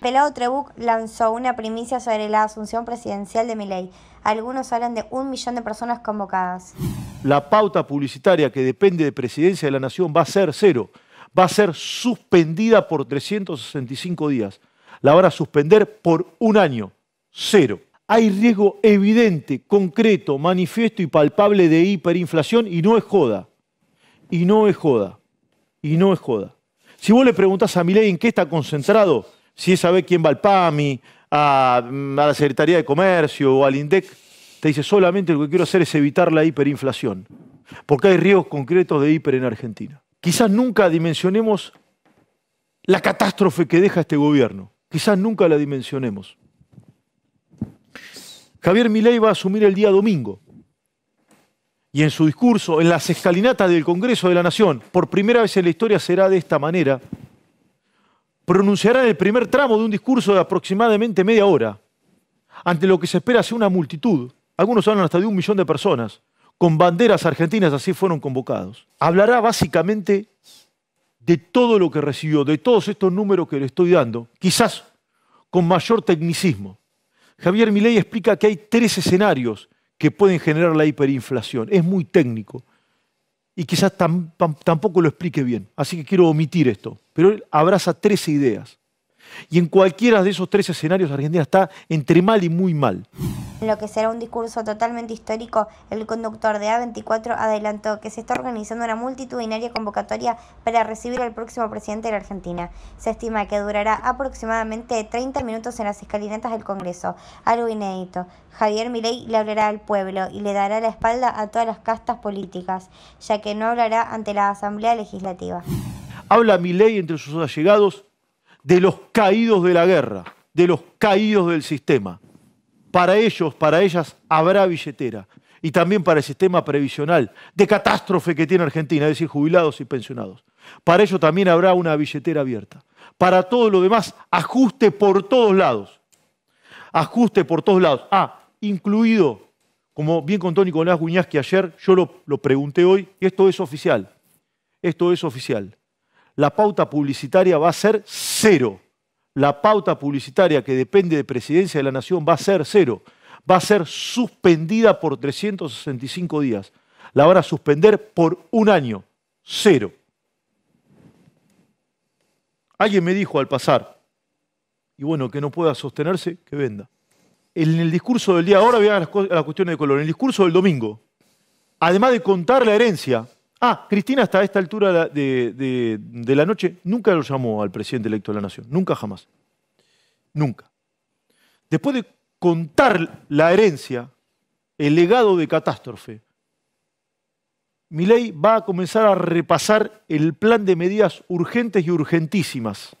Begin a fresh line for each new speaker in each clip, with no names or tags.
Pelado Trebuch lanzó una primicia sobre la asunción presidencial de Miley. Algunos hablan de un millón de personas convocadas.
La pauta publicitaria que depende de Presidencia de la Nación va a ser cero. Va a ser suspendida por 365 días. La van a suspender por un año. Cero. Hay riesgo evidente, concreto, manifiesto y palpable de hiperinflación y no es joda. Y no es joda. Y no es joda. Si vos le preguntas a Milei en qué está concentrado, si es saber quién va al PAMI, a, mm, a la Secretaría de Comercio o al INDEC, te dice solamente lo que quiero hacer es evitar la hiperinflación, porque hay riesgos concretos de hiper en Argentina. Quizás nunca dimensionemos la catástrofe que deja este gobierno, quizás nunca la dimensionemos. Javier Milei va a asumir el día domingo y en su discurso en las escalinatas del Congreso de la Nación, por primera vez en la historia será de esta manera, Pronunciará el primer tramo de un discurso de aproximadamente media hora, ante lo que se espera sea una multitud, algunos hablan hasta de un millón de personas, con banderas argentinas, así fueron convocados. Hablará básicamente de todo lo que recibió, de todos estos números que le estoy dando, quizás con mayor tecnicismo. Javier Milei explica que hay tres escenarios que pueden generar la hiperinflación. Es muy técnico y quizás tampoco lo explique bien, así que quiero omitir esto, pero él abraza 13 ideas. Y en cualquiera de esos tres escenarios Argentina está entre mal y muy mal.
En lo que será un discurso totalmente histórico, el conductor de A24 adelantó que se está organizando una multitudinaria convocatoria para recibir al próximo presidente de la Argentina. Se estima que durará aproximadamente 30 minutos en las escalinatas del Congreso, algo inédito. Javier Milei le hablará al pueblo y le dará la espalda a todas las castas políticas, ya que no hablará ante la Asamblea Legislativa.
Habla Milei entre sus allegados de los caídos de la guerra, de los caídos del sistema. Para ellos, para ellas, habrá billetera. Y también para el sistema previsional de catástrofe que tiene Argentina, es decir, jubilados y pensionados. Para ellos también habrá una billetera abierta. Para todo lo demás, ajuste por todos lados. Ajuste por todos lados. Ah, incluido, como bien contó Nicolás Guñaz, que ayer, yo lo, lo pregunté hoy, esto es oficial. Esto es oficial la pauta publicitaria va a ser cero. La pauta publicitaria que depende de Presidencia de la Nación va a ser cero. Va a ser suspendida por 365 días. La van a suspender por un año. Cero. Alguien me dijo al pasar, y bueno, que no pueda sostenerse, que venda. En el discurso del día, ahora vean las, las cuestiones de color, en el discurso del domingo, además de contar la herencia, Ah, Cristina hasta esta altura de, la noche nunca lo llamó al presidente electo de la Nación, nunca jamás. Nunca. Después de contar la herencia, el legado de catástrofe, mi ley va a comenzar a repasar el plan de medidas urgentes y urgentísimas.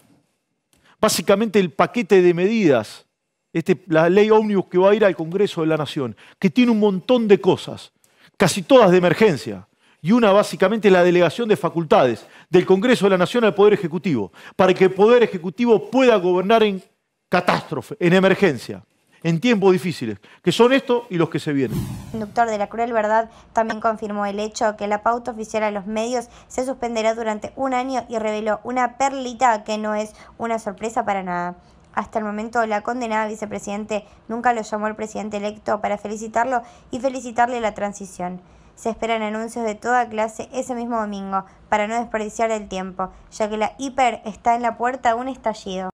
Básicamente el paquete de medidas, este, la ley ómnibus que va a ir al Congreso de la Nación, que tiene un montón de cosas, casi todas de emergencia y una básicamente la delegación de facultades del Congreso de la Nación al Poder Ejecutivo, para que el Poder Ejecutivo pueda gobernar en catástrofe, en emergencia en tiempos difíciles, que son estos y los que se vienen. El
conductor de la cruel verdad también confirmó el hecho que la pauta oficial a los medios se suspenderá durante un año y reveló una perlita que no es una sorpresa para nada. Hasta el momento la condenada vicepresidente nunca lo llamó el presidente electo para felicitarlo y felicitarle la transición. Se esperan anuncios de toda clase ese mismo domingo, para no desperdiciar el tiempo, ya que la hiper está en la puerta de un estallido.